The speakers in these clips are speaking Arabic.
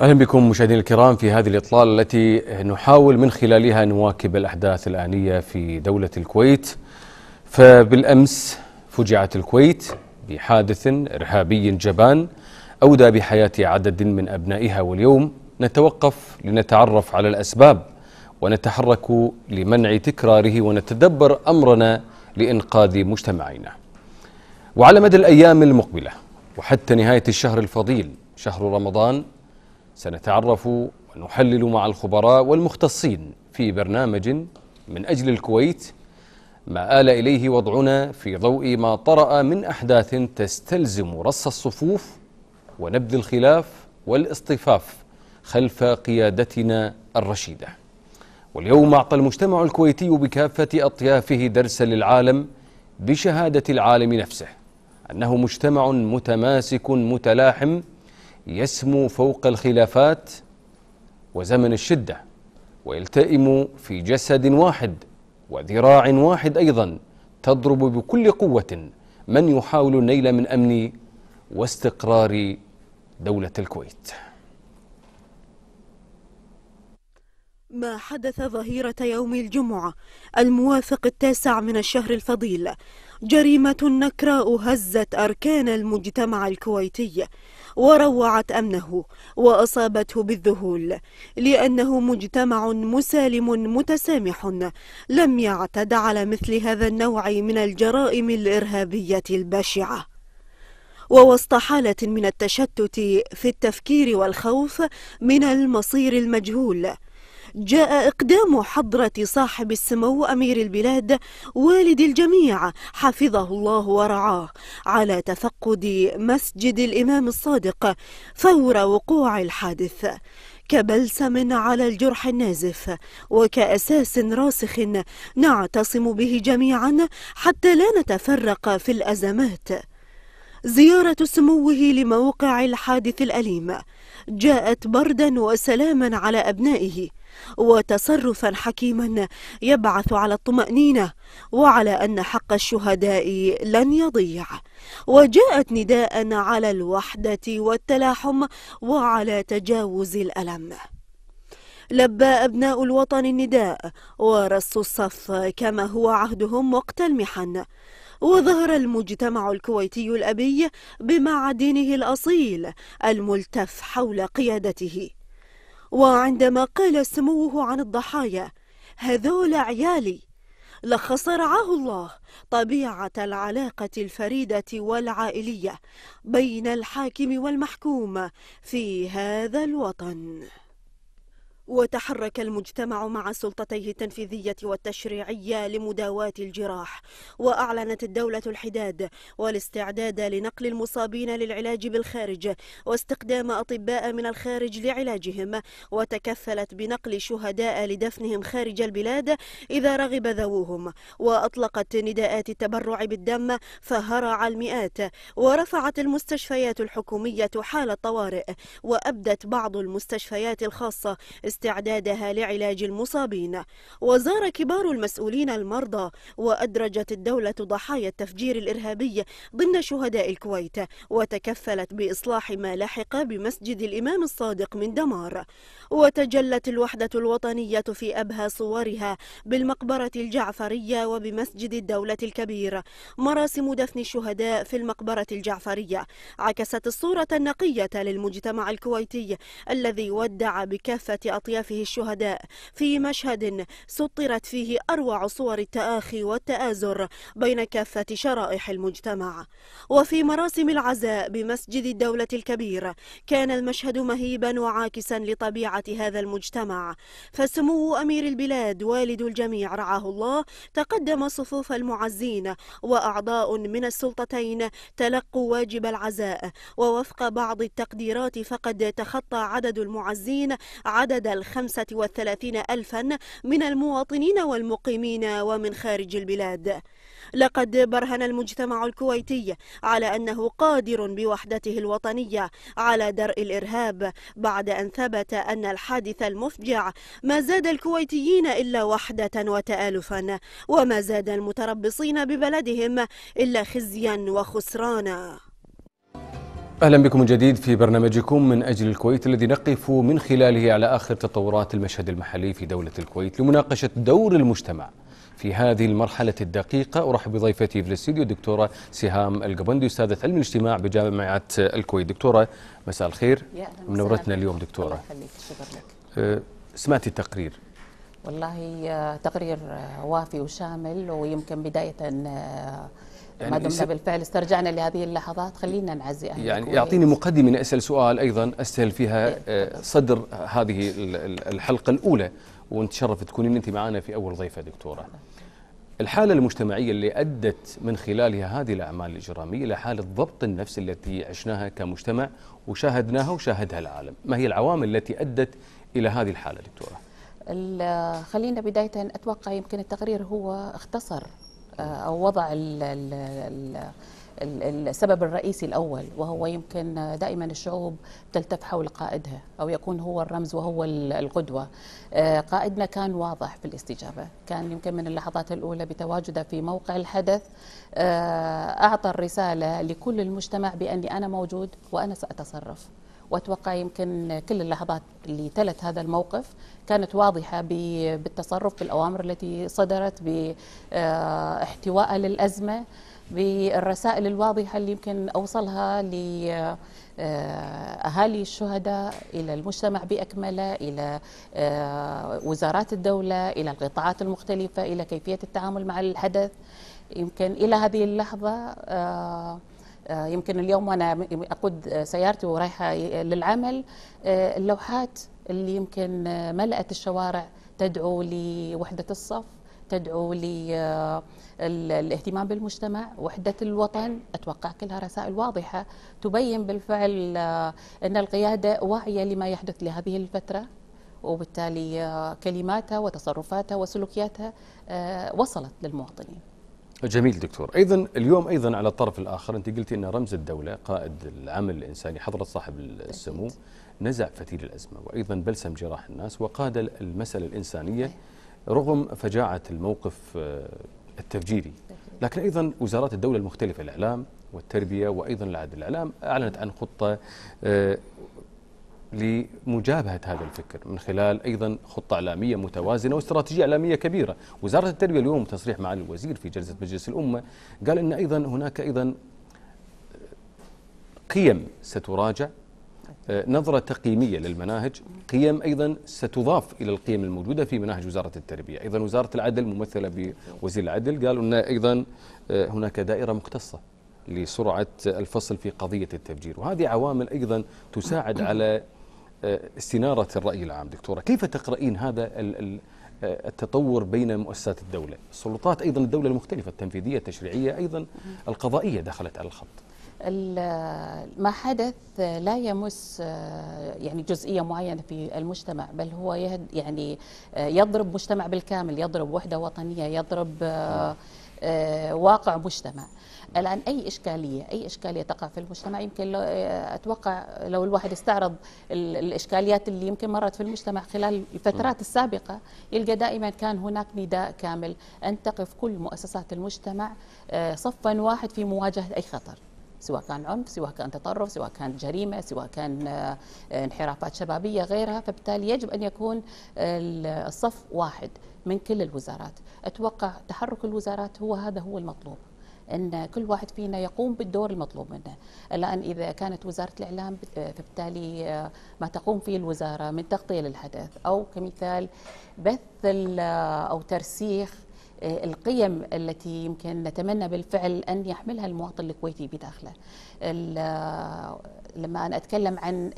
اهلا بكم مشاهدينا الكرام في هذه الاطلاله التي نحاول من خلالها نواكب الاحداث الانيه في دوله الكويت. فبالامس فجعت الكويت بحادث ارهابي جبان اودى بحياه عدد من ابنائها واليوم نتوقف لنتعرف على الاسباب ونتحرك لمنع تكراره ونتدبر امرنا لانقاذ مجتمعنا. وعلى مدى الايام المقبله وحتى نهايه الشهر الفضيل شهر رمضان سنتعرف ونحلل مع الخبراء والمختصين في برنامج من أجل الكويت ما آل إليه وضعنا في ضوء ما طرأ من أحداث تستلزم رص الصفوف ونبذ الخلاف والاصطفاف خلف قيادتنا الرشيدة واليوم أعطى المجتمع الكويتي بكافة أطيافه درسا للعالم بشهادة العالم نفسه أنه مجتمع متماسك متلاحم يسمو فوق الخلافات وزمن الشده ويلتئم في جسد واحد وذراع واحد ايضا تضرب بكل قوه من يحاول النيل من امن واستقرار دوله الكويت ما حدث ظهيرة يوم الجمعة الموافق التاسع من الشهر الفضيل جريمة نكراء هزت أركان المجتمع الكويتي وروعت أمنه وأصابته بالذهول لأنه مجتمع مسالم متسامح لم يعتد على مثل هذا النوع من الجرائم الإرهابية البشعة ووسط حالة من التشتت في التفكير والخوف من المصير المجهول جاء إقدام حضرة صاحب السمو أمير البلاد والد الجميع حفظه الله ورعاه على تفقد مسجد الإمام الصادق فور وقوع الحادث كبلسم على الجرح النازف وكأساس راسخ نعتصم به جميعا حتى لا نتفرق في الأزمات زيارة سموه لموقع الحادث الأليم جاءت بردا وسلاما على أبنائه وتصرفا حكيما يبعث على الطمأنينة وعلى أن حق الشهداء لن يضيع وجاءت نداء على الوحدة والتلاحم وعلى تجاوز الألم لبى أبناء الوطن النداء ورصوا الصف كما هو عهدهم وقت المحن وظهر المجتمع الكويتي الأبي بمعدنه الأصيل الملتف حول قيادته وعندما قال سموه عن الضحايا هذول عيالي لخص رعاه الله طبيعة العلاقة الفريدة والعائلية بين الحاكم والمحكوم في هذا الوطن وتحرك المجتمع مع سلطتيه التنفيذية والتشريعية لمداواة الجراح وأعلنت الدولة الحداد والاستعداد لنقل المصابين للعلاج بالخارج واستقدام أطباء من الخارج لعلاجهم وتكفلت بنقل شهداء لدفنهم خارج البلاد إذا رغب ذووهم وأطلقت نداءات التبرع بالدم فهرع المئات ورفعت المستشفيات الحكومية حال الطوارئ وأبدت بعض المستشفيات الخاصة استعدادها لعلاج المصابين وزار كبار المسؤولين المرضى وأدرجت الدولة ضحايا التفجير الإرهابي ضمن شهداء الكويت وتكفلت بإصلاح ما لحق بمسجد الإمام الصادق من دمار وتجلت الوحدة الوطنية في أبهى صورها بالمقبرة الجعفرية وبمسجد الدولة الكبير مراسم دفن الشهداء في المقبرة الجعفرية عكست الصورة النقية للمجتمع الكويتي الذي ودع بكافة أطياف لاصطيافه الشهداء في مشهد سطرت فيه أروع صور التآخي والتآزر بين كافة شرائح المجتمع وفي مراسم العزاء بمسجد الدولة الكبير كان المشهد مهيبا وعاكسا لطبيعة هذا المجتمع فسمو أمير البلاد والد الجميع رعاه الله تقدم صفوف المعزين وأعضاء من السلطتين تلقوا واجب العزاء ووفق بعض التقديرات فقد تخطى عدد المعزين عدد ال 35 ألفا من المواطنين والمقيمين ومن خارج البلاد لقد برهن المجتمع الكويتي على أنه قادر بوحدته الوطنية على درء الإرهاب بعد أن ثبت أن الحادث المفجع ما زاد الكويتيين إلا وحدة وتآلفا وما زاد المتربصين ببلدهم إلا خزيا وخسرانا أهلا بكم من جديد في برنامجكم من أجل الكويت الذي نقف من خلاله على آخر تطورات المشهد المحلي في دولة الكويت لمناقشة دور المجتمع في هذه المرحلة الدقيقة أرحب بضيفتي في الاستديو الدكتورة سهام القبندي أستاذة علم الاجتماع بجامعة الكويت دكتورة مساء الخير منورتنا اليوم دكتورة الله أه، سمعت التقرير والله آه، تقرير آه، وافي وشامل ويمكن بداية يعني ما دمنا بالفعل استرجعنا لهذه اللحظات خلينا نعزي اهل يعني يعطيني مقدمة إن أسأل سؤال أيضا اسهل فيها إيه، آه، صدر هذه الحلقة الأولى ونتشرف تكونين أنت معنا في أول ضيفة دكتورة الحالة المجتمعية اللي أدت من خلالها هذه الأعمال الإجرامية إلى حالة ضبط النفس التي عشناها كمجتمع وشاهدناها وشاهدها العالم ما هي العوامل التي أدت إلى هذه الحالة دكتورة؟ خلينا بداية أتوقع يمكن التقرير هو اختصر او وضع السبب الرئيسي الأول وهو يمكن دائما الشعوب تلتف حول قائدها أو يكون هو الرمز وهو القدوة آه، قائدنا كان واضح في الاستجابة كان يمكن من اللحظات الأولى بتواجده في موقع الحدث آه، أعطى الرسالة لكل المجتمع بأني أنا موجود وأنا سأتصرف واتوقع يمكن كل اللحظات اللي تلت هذا الموقف كانت واضحه بالتصرف بالاوامر التي صدرت باحتواء آه، للازمه بالرسائل الواضحه اللي يمكن اوصلها ل آه، اهالي الشهداء الى المجتمع باكمله الى آه، وزارات الدوله الى القطاعات المختلفه الى كيفيه التعامل مع الحدث يمكن الى هذه اللحظه آه، يمكن اليوم وانا اقود آه، سيارتي ورايحه آه، للعمل اللوحات اللي يمكن ملأت الشوارع تدعو لوحده الصف تدعو للاهتمام بالمجتمع وحدة الوطن أتوقع كلها رسائل واضحة تبين بالفعل أن القيادة واعية لما يحدث لهذه الفترة وبالتالي كلماتها وتصرفاتها وسلوكياتها وصلت للمواطنين جميل دكتور ايضا اليوم ايضا على الطرف الاخر انت قلتي ان رمز الدوله قائد العمل الانساني حضره صاحب السمو نزع فتيل الازمه وايضا بلسم جراح الناس وقاد المساله الانسانيه رغم فجاعه الموقف آه، التفجيري لكن ايضا وزارات الدوله المختلفه الاعلام والتربيه وايضا العدل الاعلام اعلنت عن خطه آه، لمجابهة هذا الفكر من خلال أيضا خطة إعلامية متوازنة واستراتيجية إعلامية كبيرة وزارة التربية اليوم تصريح مع الوزير في جلسة مجلس الأمة قال أن أيضا هناك أيضا قيم ستراجع آه، نظرة تقييمية للمناهج قيم أيضا ستضاف إلى القيم الموجودة في مناهج وزارة التربية أيضا وزارة العدل ممثلة بوزير العدل قالوا أن أيضا آه، هناك دائرة مختصة لسرعة الفصل في قضية التفجير وهذه عوامل أيضا تساعد على استنارة الرأي العام دكتورة كيف تقرأين هذا التطور بين مؤسسات الدولة السلطات أيضا الدولة المختلفة التنفيذية التشريعية أيضا القضائية دخلت على الخط ما حدث لا يمس يعني جزئية معينة في المجتمع بل هو يعني يضرب مجتمع بالكامل يضرب وحدة وطنية يضرب آه. آه، واقع مجتمع الآن أي إشكالية أي إشكالية تقع في المجتمع يمكن لو آه، أتوقع لو الواحد استعرض الإشكاليات اللي يمكن مرت في المجتمع خلال الفترات السابقة يلقى دائما كان هناك نداء كامل أن تقف كل مؤسسات المجتمع آه، صفا واحد في مواجهة أي خطر سواء كان عنف سواء كان تطرف سواء كان جريمة سواء كان انحرافات شبابية غيرها فبالتالي يجب أن يكون الصف واحد من كل الوزارات أتوقع تحرك الوزارات هو هذا هو المطلوب ان كل واحد فينا يقوم بالدور المطلوب منه الان اذا كانت وزاره الاعلام فبالتالي آه، ما تقوم فيه الوزاره من تغطيه للحدث او كمثال بث آه، او ترسيخ آه، القيم التي يمكن نتمنى بالفعل ان يحملها المواطن الكويتي بداخله لما انا اتكلم عن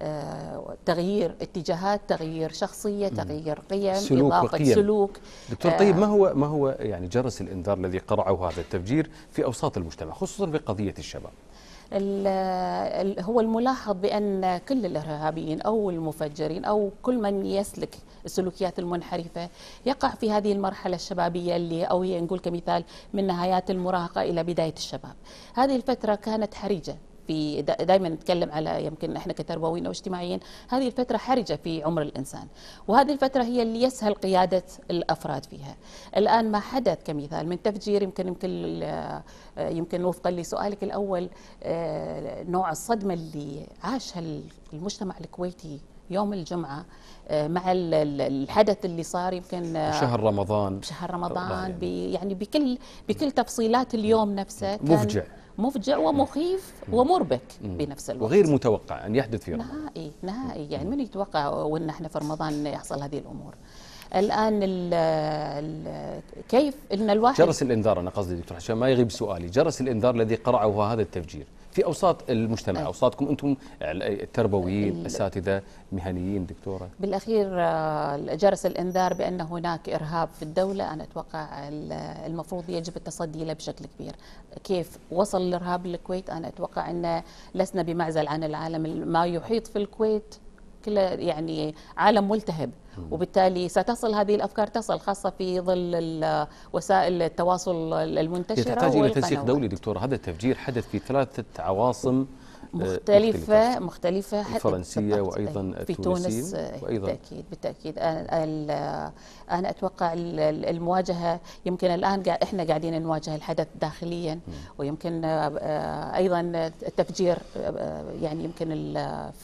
آه، تغيير اتجاهات تغيير شخصيه تغيير قيم سلوك اضافه وقيم. سلوك دكتور طيب آه. ما هو ما هو يعني جرس الانذار الذي قرعه هذا التفجير في اوساط المجتمع خصوصا بقضيه الشباب هو الملاحظ بأن كل الإرهابيين أو المفجرين أو كل من يسلك السلوكيات المنحرفة يقع في هذه المرحلة الشبابية اللي أو هي نقول كمثال من نهايات المراهقة إلى بداية الشباب هذه الفترة كانت حرجة في دائما نتكلم على يمكن احنا كتربويين او اجتماعيين هذه الفتره حرجه في عمر الانسان وهذه الفتره هي اللي يسهل قياده الافراد فيها الان ما حدث كمثال من تفجير يمكن يمكن آه، يمكن وفقا لسؤالك الاول آه، نوع الصدمه اللي عاشها المجتمع الكويتي يوم الجمعة آه، مع الحدث اللي صار يمكن شهر رمضان شهر رمضان يعني, يعني بكل بكل تفصيلات اليوم نفسه مفجع مفجع ومخيف ومربك بنفس الوقت وغير متوقع أن يحدث في رمضان نهائي نهائي يعني من يتوقع وأن احنا في رمضان يحصل هذه الأمور الان ال ال كيف ان الواحد جرس الانذار انا قصدي دكتور حشام ما يغيب سؤالي جرس الانذار الذي قرعه هذا التفجير في اوساط المجتمع أي. اوساطكم انتم التربويين اساتذه مهنيين دكتوره بالاخير آه، جرس الانذار بان هناك ارهاب في الدوله انا اتوقع المفروض يجب التصدي له بشكل كبير كيف وصل الارهاب للكويت انا اتوقع ان لسنا بمعزل عن العالم ما يحيط في الكويت كلها يعني عالم ملتهب وبالتالي ستصل هذه الافكار تصل خاصه في ظل وسائل التواصل المنتشره تحتاج الى تنسيق دولي دكتور هذا التفجير حدث في ثلاثه عواصم مختلفة مختلفة حتى الفرنسية وأيضا في تونس وأيضا بالتأكيد بالتأكيد أنا, أتوقع المواجهة يمكن الآن إحنا قاعدين نواجه الحدث داخليا ويمكن آه، أيضا التفجير آه، آه، يعني يمكن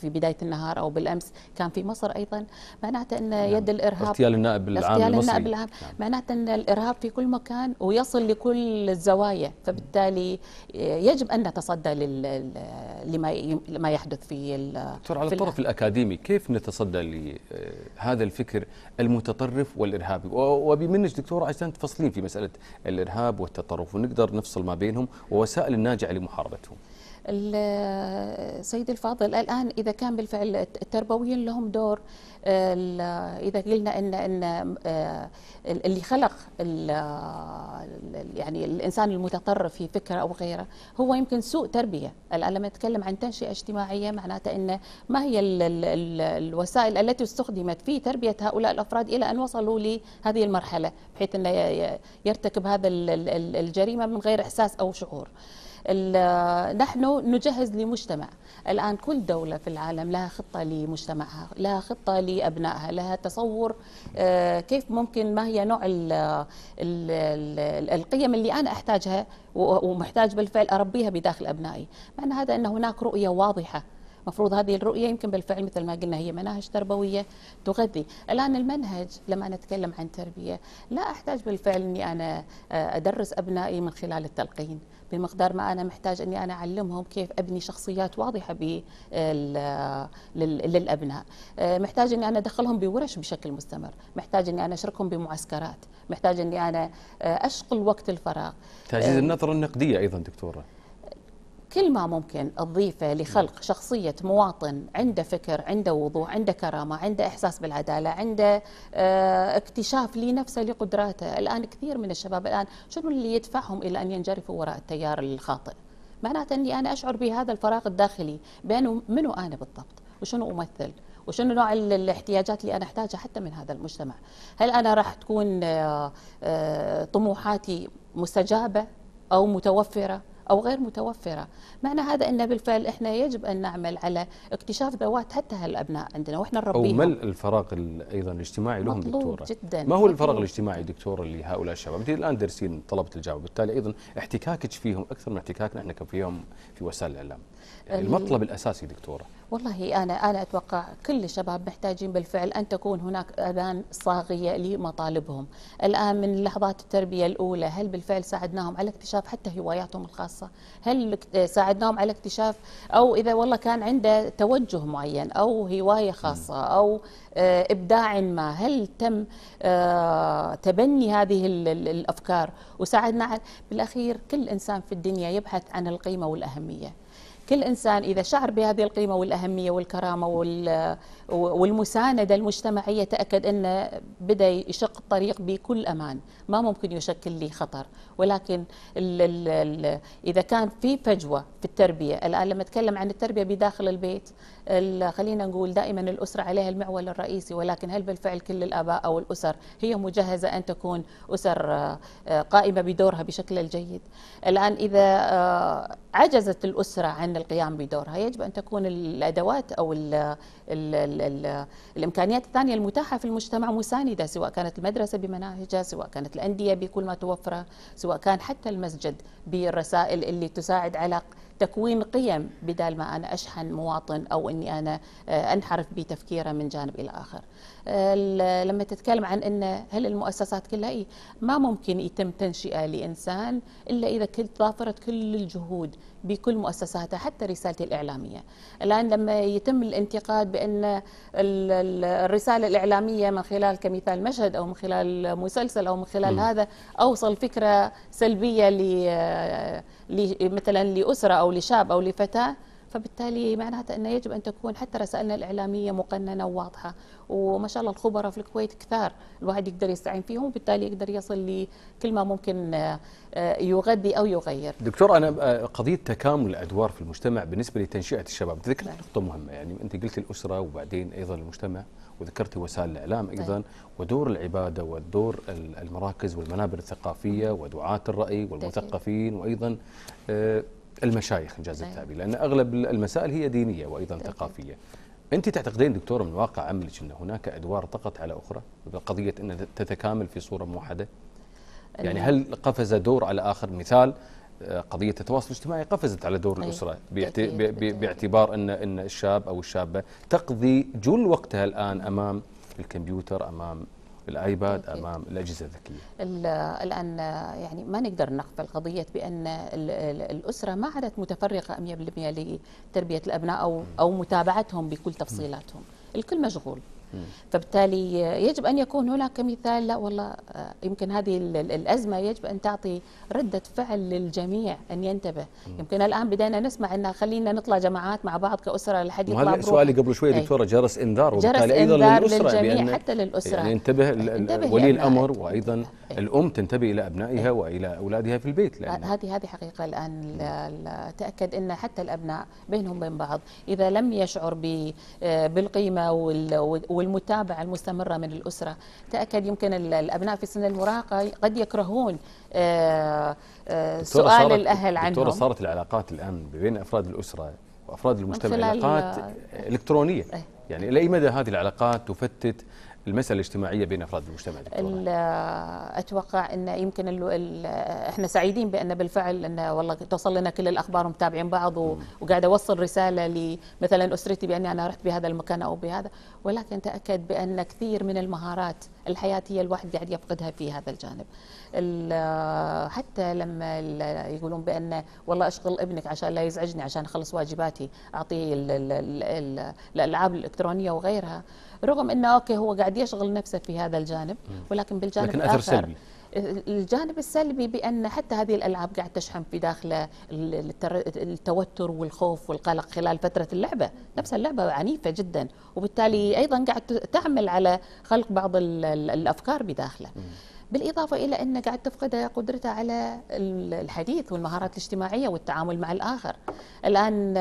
في بداية النهار أو بالأمس كان في مصر أيضا معناته أن نعم. يد الإرهاب اغتيال النائب العام اغتيال النائب العام نعم. معناته أن الإرهاب في كل مكان ويصل لكل الزوايا فبالتالي يجب أن نتصدى لل لما لما يحدث في دكتور على الطرف الاكاديمي كيف نتصدى لهذا آه، الفكر المتطرف والارهابي وبمنك دكتور عشان تفصلين في مساله الارهاب والتطرف ونقدر نفصل ما بينهم ووسائل الناجعه لمحاربتهم السيد الفاضل الآن إذا كان بالفعل التربويين لهم دور إذا قلنا إن إن آه، اللي خلق يعني الإنسان المتطرف في فكرة أو غيره هو يمكن سوء تربية الآن لما نتكلم عن تنشئة اجتماعية معناته أن ما هي الـ الـ الـ الوسائل التي استخدمت في تربية هؤلاء الأفراد إلى أن وصلوا لهذه المرحلة بحيث انه يرتكب هذا الجريمة من غير إحساس أو شعور نحن نجهز لمجتمع الآن كل دولة في العالم لها خطة لمجتمعها لها خطة لأبنائها لها تصور آه، كيف ممكن ما هي نوع القيم اللي أنا أحتاجها ومحتاج بالفعل أربيها بداخل أبنائي معنى هذا أن هناك رؤية واضحة مفروض هذه الرؤية يمكن بالفعل مثل ما قلنا هي مناهج تربوية تغذي الآن المنهج لما نتكلم عن تربية لا أحتاج بالفعل أني أنا آه، أدرس أبنائي من خلال التلقين بمقدار ما انا محتاج اني انا اعلمهم كيف ابني شخصيات واضحه للابناء آه، محتاج اني انا ادخلهم بورش بشكل مستمر محتاج اني انا اشركهم بمعسكرات محتاج اني انا آه، اشغل وقت الفراغ تعزيز النظره النقديه ايضا دكتوره كل ما ممكن تضيفه لخلق شخصية مواطن عنده فكر عنده وضوح عنده كرامة عنده إحساس بالعدالة عنده آه، اكتشاف لنفسه لقدراته الآن كثير من الشباب الآن شنو اللي يدفعهم إلى أن ينجرفوا وراء التيار الخاطئ معناته أني أنا أشعر بهذا الفراغ الداخلي بين منو أنا بالضبط وشنو أمثل وشنو نوع الاحتياجات اللي انا احتاجها حتى من هذا المجتمع هل انا راح تكون آه، آه، طموحاتي مستجابه او متوفره أو غير متوفرة معنى هذا أن بالفعل إحنا يجب أن نعمل على اكتشاف ذوات حتى هالأبناء عندنا وإحنا نربيهم أو ملء الفراغ أيضا الاجتماعي لهم دكتورة جدا ما هو الفراغ الاجتماعي دكتورة لهؤلاء الشباب أنت الآن درسين طلبة الجامعة وبالتالي أيضا احتكاكك فيهم أكثر من احتكاكنا إحنا فيهم في وسائل الإعلام يعني المطلب الأساسي دكتورة والله أنا أنا أتوقع كل الشباب محتاجين بالفعل أن تكون هناك أذان صاغية لمطالبهم الآن من لحظات التربية الأولى هل بالفعل ساعدناهم على اكتشاف حتى هواياتهم الخاصة خاصه هل آه، ساعدناهم على اكتشاف أو إذا والله كان عنده توجه معين أو هواية خاصة أو آه، إبداع ما هل تم آه، تبني هذه الأفكار وساعدنا بالأخير كل إنسان في الدنيا يبحث عن القيمة والأهمية كل إنسان إذا شعر بهذه القيمة والأهمية والكرامة والمساندة المجتمعية تأكد أنه بدأ يشق الطريق بكل أمان ما ممكن يشكل لي خطر ولكن الـ الـ الـ إذا كان في فجوة في التربية الآن لما أتكلم عن التربية بداخل البيت خلينا نقول دائما الأسرة عليها المعول الرئيسي ولكن هل بالفعل كل الآباء أو الأسر هي مجهزة أن تكون أسر آه، قائمة بدورها بشكل الجيد الآن إذا آه، عجزت الأسرة عن القيام بدورها يجب أن تكون الأدوات أو الـ الـ الـ الـ الإمكانيات الثانية المتاحة في المجتمع مساندة سواء كانت المدرسة بمناهجها سواء كانت الأندية بكل ما توفره سواء كان حتى المسجد بالرسائل اللي تساعد على تكوين قيم بدل ما أنا أشحن مواطن أو أني أنا آه، أنحرف بتفكيره من جانب إلى آخر آه، لما تتكلم عن أن هل المؤسسات كلها إيه؟ ما ممكن يتم تنشئة لإنسان إلا إذا كنت ضافرت كل الجهود بكل مؤسساتها حتى رسالتي الإعلامية الآن لما يتم الانتقاد بأن الرسالة الإعلامية من خلال كمثال مشهد أو من خلال مسلسل أو من خلال م. هذا أوصل فكرة سلبية مثلا لأسرة أو لشاب أو لفتاة فبالتالي معناته أنه يجب أن تكون حتى رسائلنا الإعلامية مقننة وواضحة وما شاء الله الخبراء في الكويت كثار الواحد يقدر يستعين فيهم وبالتالي يقدر يصل لكل ما ممكن آه، يغذي أو يغير دكتور أنا آه، قضية تكامل الأدوار في المجتمع بالنسبة لتنشئة الشباب ذكرت نقطة نعم. مهمة يعني أنت قلت الأسرة وبعدين أيضا المجتمع وذكرت وسائل الإعلام أيضا نعم. ودور العبادة ودور المراكز والمنابر الثقافية ودعاة الرأي والمثقفين وأيضا آه، المشايخ إنجاز أيوة. التعبير لأن أغلب المسائل هي دينية وأيضا ثقافية أنت تعتقدين دكتور من واقع عملك أن هناك أدوار طغت على أخرى قضية أن تتكامل في صورة موحدة يعني هل قفز دور على آخر مثال آه، قضية التواصل الاجتماعي قفزت على دور أيوة. الأسرة باعتبار أن أن الشاب أو الشابة تقضي جل وقتها الآن أمام الكمبيوتر أمام الايباد امام الاجهزه الذكيه. الان يعني ما نقدر نقبل قضيه بان الاسره ما عادت متفرغه 100% لتربيه الابناء او او متابعتهم بكل تفصيلاتهم، الكل مشغول. فبالتالي يجب أن يكون هناك مثال لا والله آه، يمكن هذه الأزمة يجب أن تعطي ردة فعل للجميع أن ينتبه يمكن الآن بدينا نسمع ان خلينا نطلع جماعات مع بعض كأسرة لحد يطلع سؤالي قبل شوي إيه. دكتورة جرس إنذار وبالتالي أيضا للأسرة للجميع حتى للأسرة يعني ينتبه, ينتبه ولي الأمر وأيضا إيه. الأم تنتبه إلى أبنائها إيه. وإلى أولادها في البيت هذه هذه حقيقة الآن تأكد أن حتى الأبناء بينهم بين بعض إذا لم يشعر آه، بالقيمة وال والمتابعه المستمره من الاسره تاكد يمكن الابناء في سن المراهقه قد يكرهون آه، آه، سؤال الاهل عنهم دكتوره صارت العلاقات الان بين افراد الاسره وافراد المجتمع علاقات إيه. الكترونيه إيه. يعني الى اي مدى هذه العلاقات تفتت المسألة الاجتماعية بين أفراد المجتمع دكتورة. أتوقع أن يمكن الـ الـ إحنا سعيدين بأن بالفعل أن والله توصل لنا كل الأخبار ومتابعين بعض وقاعد أوصل رسالة مثلا أسرتي بأني أنا رحت بهذا المكان أو بهذا ولكن تأكد بأن كثير من المهارات الحياتيه الواحد قاعد يفقدها في هذا الجانب آه، حتى لما يقولون بأن والله أشغل ابنك عشان لا يزعجني عشان أخلص واجباتي أعطيه الألعاب الإلكترونية وغيرها رغم أنه أوكي هو قاعد يشغل نفسه في هذا الجانب ولكن بالجانب لكن الآخر سلبي. الجانب السلبي بان حتى هذه الالعاب قاعد تشحن في داخله التوتر والخوف والقلق خلال فتره اللعبه، نفس اللعبه عنيفه جدا وبالتالي ايضا قاعد تعمل على خلق بعض الافكار بداخله. بالإضافة إلى أن قاعد تفقد قدرتها على الحديث والمهارات الاجتماعية والتعامل مع الآخر الآن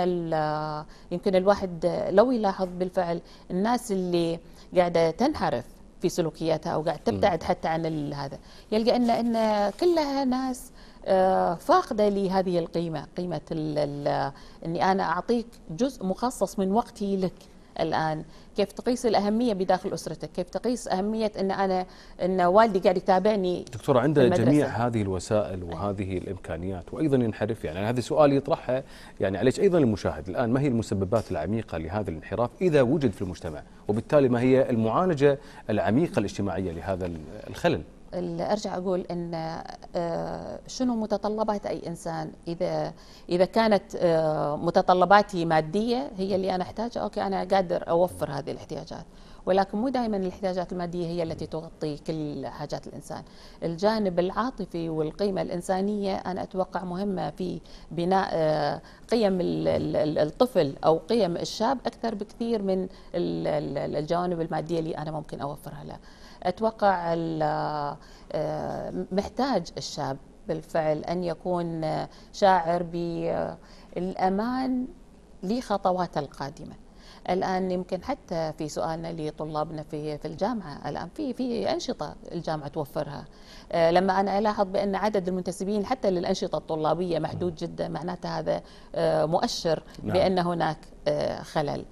يمكن الواحد لو يلاحظ بالفعل الناس اللي قاعدة تنحرف في سلوكياتها او قاعد تبتعد حتى عن هذا يلقى ان ان كلها ناس آه، فاقده لهذه القيمه قيمه اني انا اعطيك جزء مخصص من وقتي لك الآن كيف تقيس الأهمية بداخل أسرتك كيف تقيس أهمية أن أنا أن والدي قاعد يتابعني دكتورة عندنا جميع هذه الوسائل وهذه الإمكانيات وأيضا ينحرف يعني هذا سؤال يطرحه يعني عليك أيضا المشاهد الآن ما هي المسببات العميقة لهذا الانحراف إذا وجد في المجتمع وبالتالي ما هي المعالجة العميقة الاجتماعية لهذا الخلل ارجع اقول ان آه، شنو متطلبات اي انسان اذا اذا كانت آه، متطلباتي ماديه هي اللي انا احتاجها اوكي انا قادر اوفر هذه الاحتياجات ولكن مو دائما الاحتياجات الماديه هي التي تغطي كل حاجات الانسان الجانب العاطفي والقيمه الانسانيه انا اتوقع مهمه في بناء آه، قيم الطفل او قيم الشاب اكثر بكثير من الجوانب الماديه اللي انا ممكن اوفرها له اتوقع آه، محتاج الشاب بالفعل ان يكون آه، شاعر بالامان لخطواته القادمه الان يمكن حتى في سؤالنا لطلابنا في في الجامعه الان في في انشطه الجامعه توفرها آه، لما انا الاحظ بان عدد المنتسبين حتى للانشطه الطلابيه محدود جدا معناته هذا مؤشر نعم. بان هناك خلل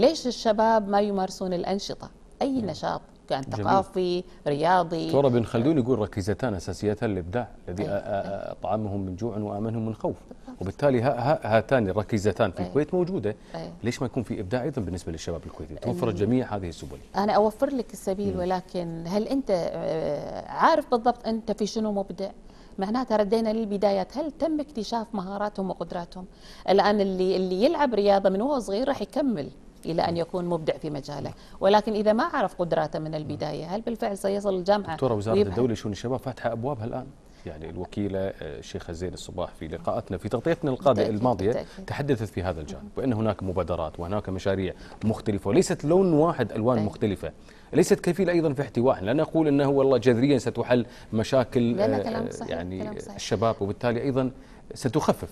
ليش الشباب ما يمارسون الانشطه اي نعم. نشاط كان ثقافي رياضي ترى بن خلدون يقول ركيزتان اساسيتان للابداع الذي اطعمهم إيه. من جوع وامنهم من خوف وبالتالي هاتان الركيزتان في إيه. الكويت موجوده إيه. ليش ما يكون في ابداع ايضا بالنسبه للشباب الكويتي توفر جميع هذه السبل انا اوفر لك السبيل ولكن هل انت آه، عارف بالضبط انت في شنو مبدع معناتها ردينا للبدايات هل تم اكتشاف مهاراتهم وقدراتهم الان اللي اللي يلعب رياضه من وهو صغير راح يكمل إلى أن يكون مبدع في مجاله ولكن إذا ما عرف قدراته من البداية هل بالفعل سيصل الجامعة دكتورة وزارة الدولة لشؤون الشباب فاتحة أبوابها الآن يعني الوكيلة آه، الشيخة زين الصباح في لقاءاتنا في تغطيتنا القادمه الماضية تحدثت في هذا الجانب وأن هناك مبادرات وهناك مشاريع مختلفة وليست لون واحد ألوان مختلفة ليست كفيلة أيضا في احتواء لا نقول أنه والله جذريا ستحل مشاكل آه، يعني الشباب وبالتالي أيضا ستخفف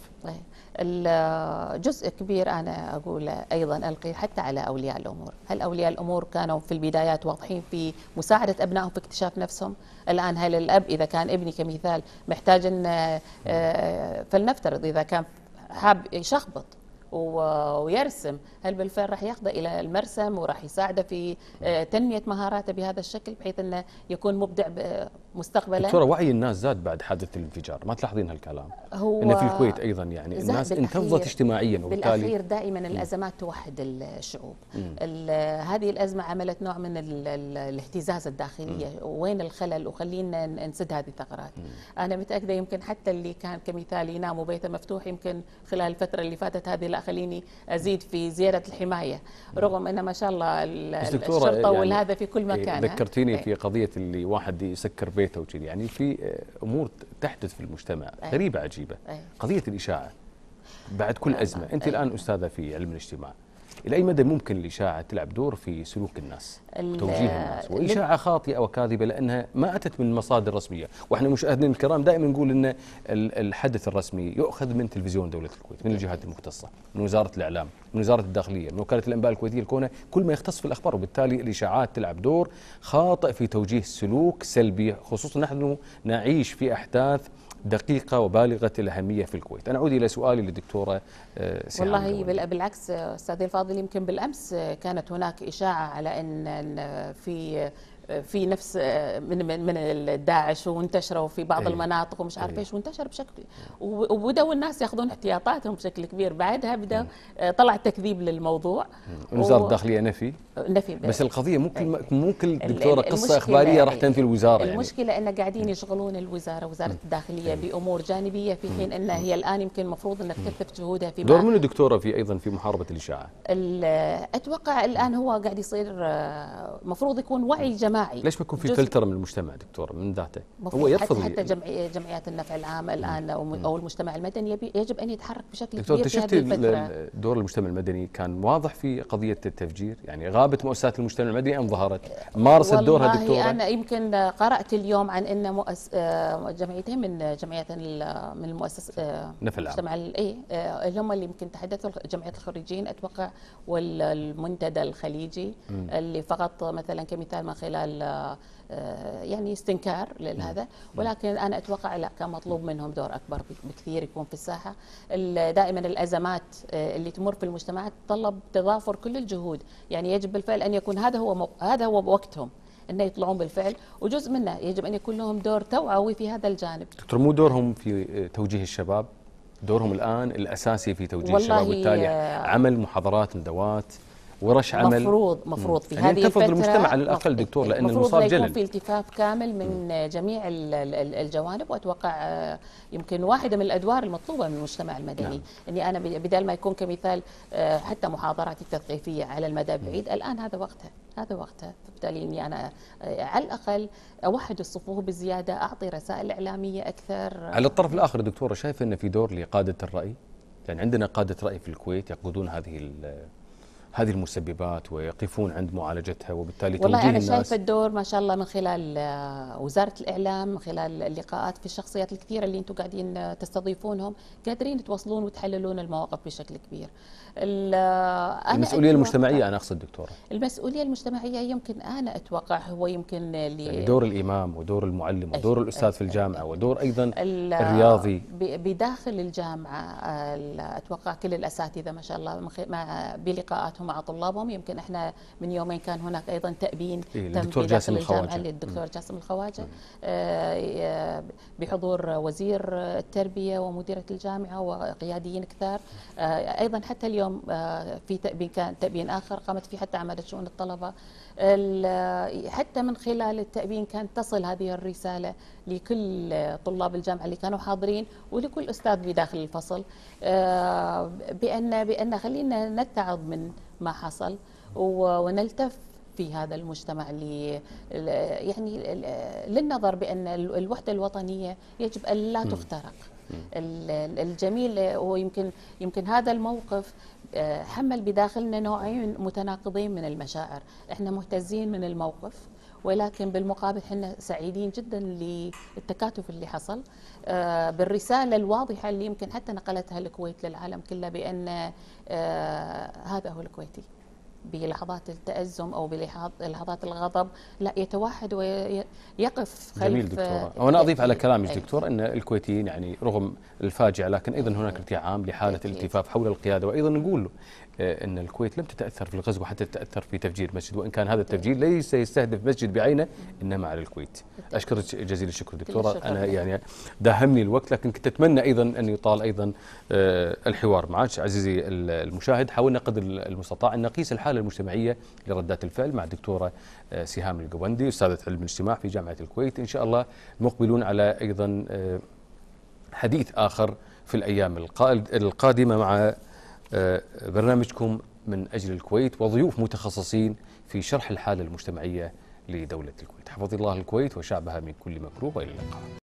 الجزء كبير أنا أقول أيضا ألقي حتى على أولياء الأمور هل أولياء الأمور كانوا في البدايات واضحين في مساعدة أبنائهم في اكتشاف نفسهم الآن هل الأب إذا كان ابني كمثال محتاج أن آه، فلنفترض إذا كان حاب يشخبط ويرسم هل بالفعل راح ياخذه الى المرسم وراح يساعده في آه، تنميه مهاراته بهذا الشكل بحيث انه يكون مبدع مستقبلا ترى وعي الناس زاد بعد حادث الانفجار ما تلاحظين هالكلام هو إن في الكويت ايضا يعني الناس انتفضت اجتماعيا وبالتالي بالاخير دائما الازمات توحد الشعوب هذه الازمه عملت نوع من الاهتزاز الداخليه وين الخلل وخلينا نسد هذه الثغرات انا متاكده يمكن حتى اللي كان كمثال ينام وبيته مفتوح يمكن خلال الفتره اللي فاتت هذه خليني ازيد في زياره الحمايه رغم ان ما شاء الله الشرطه يعني والهذا في كل إيه، مكان ذكرتيني إيه. في قضيه اللي واحد يسكر بيته وكذي يعني في آه، امور تحدث في المجتمع إيه. غريبه عجيبه قضيه الاشاعه بعد كل نعم، ازمه نعم. انت الان استاذه في علم الاجتماع الى اي مدى ممكن الاشاعه تلعب دور في سلوك الناس توجيه الناس واشاعه خاطئه وكاذبه لانها ما اتت من مصادر رسميه واحنا مشاهدينا الكرام دائما نقول ان الحدث الرسمي يؤخذ من تلفزيون دوله الكويت من الجهات المختصه من وزاره الاعلام من وزاره الداخليه من وكاله الانباء الكويتيه الكونه كل ما يختص في الاخبار وبالتالي الاشاعات تلعب دور خاطئ في توجيه سلوك سلبي خصوصا نحن نعيش في احداث دقيقة وبالغة الأهمية في الكويت أنا أعود إلى سؤالي للدكتورة آه، سعاد والله بالعكس أستاذي الفاضل يمكن بالأمس كانت هناك إشاعة على أن في في نفس من من, الداعش داعش وانتشروا في بعض أيه. المناطق ومش عارف إيه. ايش وانتشر بشكل وبداوا الناس ياخذون احتياطاتهم بشكل كبير بعدها بدا إيه. آه، طلع تكذيب للموضوع وزارة إيه. و... الداخليه نفي نفي بس القضيه مو كل مو كل دكتوره قصه اخباريه راح تنفي الوزاره يعني المشكله ان قاعدين يشغلون الوزاره وزاره الداخليه أيه. بامور جانبيه في حين انها هي الان يمكن المفروض انها تكثف جهودها في دور من الدكتوره في ايضا في محاربه الاشاعه اتوقع الان هو قاعد يصير المفروض آه، يكون وعي جماعي جماعي ليش ما يكون في فلتر من المجتمع دكتور من ذاته هو يرفض حتى, حتى جمعي جمعيات النفع العام الان مم. او المجتمع المدني يجب ان يتحرك بشكل دكتور كبير دكتور شفتي دور المجتمع المدني كان واضح في قضيه التفجير يعني غابت مؤسسات المجتمع المدني ام ظهرت مارست دورها دكتور انا يمكن قرات اليوم عن ان مؤس آه، جمعيتين من جمعيات من المؤسس آه، نفع المجتمع اي إيه، آه، اللي هم اللي يمكن تحدثوا جمعيه الخريجين اتوقع والمنتدى الخليجي م. اللي فقط مثلا كمثال من خلال ال آه، يعني استنكار لهذا نعم. نعم. ولكن انا اتوقع لا كان مطلوب منهم دور اكبر بكثير يكون في الساحه دائما الازمات آه، اللي تمر في المجتمعات تتطلب تضافر كل الجهود يعني يجب بالفعل ان يكون هذا هو هذا هو وقتهم انه يطلعون بالفعل وجزء منه يجب ان يكون لهم دور توعوي في هذا الجانب دكتور مو دورهم في آه، توجيه الشباب دورهم الان الاساسي في توجيه الشباب وبالتالي عمل محاضرات ندوات ورش عمل مفروض مفروض في يعني هذه الفترة المجتمع على الاقل دكتور لان المصاب جلل يكون في التفاف كامل من جميع الجوانب واتوقع آه، يمكن واحده من الادوار المطلوبه من المجتمع المدني نعم. اني انا بدل ما يكون كمثال آه، حتى محاضراتي التثقيفيه على المدى البعيد الان هذا وقتها هذا وقتها فبالتالي اني انا آه، على الاقل اوحد الصفوف بزياده اعطي رسائل اعلاميه اكثر على الطرف الاخر دكتوره شايفه ان في دور لقاده الراي يعني عندنا قاده راي في الكويت يقودون هذه هذه المسببات ويقفون عند معالجتها وبالتالي والله توجيه أنا شايفة الدور ما شاء الله من خلال آه، وزارة الإعلام من خلال اللقاءات في الشخصيات الكثيرة اللي أنتم قاعدين تستضيفونهم قادرين توصلون وتحللون المواقف بشكل كبير المسؤوليه المجتمعيه انا اقصد دكتوره المسؤوليه المجتمعيه يمكن انا اتوقع هو يمكن يعني دور الامام ودور المعلم ودور الاستاذ في الجامعه ودور ايضا الرياضي بداخل الجامعه اتوقع كل الاساتذه ما شاء الله مع بلقاءاتهم مع طلابهم يمكن احنا من يومين كان هناك ايضا تابين إيه الدكتور جاسم الخواجه للدكتور جاسم الخواجه بحضور وزير التربيه ومديره الجامعه وقياديين كثار آه، ايضا حتى اليوم اليوم آه، في تأبين كان تأبين آخر قامت فيه حتى عمادة شؤون الطلبة حتى من خلال التأبين كانت تصل هذه الرسالة لكل طلاب الجامعة اللي كانوا حاضرين ولكل أستاذ بداخل الفصل آه، بأن بأن خلينا نتعظ من ما حصل ونلتف في هذا المجتمع اللي يعني للنظر بان الوحده الوطنيه يجب ان لا تخترق الجميل ويمكن يمكن هذا الموقف حمل بداخلنا نوعين متناقضين من المشاعر احنا مهتزين من الموقف ولكن بالمقابل احنا سعيدين جدا للتكاتف اللي حصل آه، بالرساله الواضحه اللي يمكن حتى نقلتها الكويت للعالم كله بان آه، هذا هو الكويتي بلحظات التأزم أو بلحظات الغضب لا يتوحد ويقف خلف جميل دكتورة وأنا أضيف على إيه، كلامك إيه. دكتور أن الكويتيين يعني رغم الفاجعة لكن أيضا هناك إيه. ارتعام لحالة الالتفاف حول القيادة وأيضا نقول آه، أن الكويت لم تتأثر في الغزو حتى تتأثر في تفجير مسجد وإن كان هذا التفجير ليس يستهدف مسجد بعينه إنما على الكويت أشكرك جزيل الشكر دكتورة أنا يعني داهمني الوقت لكن كنت أتمنى أيضا أن يطال أيضا آه، الحوار معك عزيزي المشاهد حاولنا قدر المستطاع أن نقيس الحالة المجتمعية لردات الفعل مع الدكتورة آه، سهام القبندي أستاذة علم الاجتماع في جامعة الكويت إن شاء الله مقبلون على أيضا حديث آخر في الأيام القادمة مع آه، برنامجكم من أجل الكويت وضيوف متخصصين في شرح الحالة المجتمعية لدولة الكويت حفظ الله الكويت وشعبها من كل مكروه وإلى اللقاء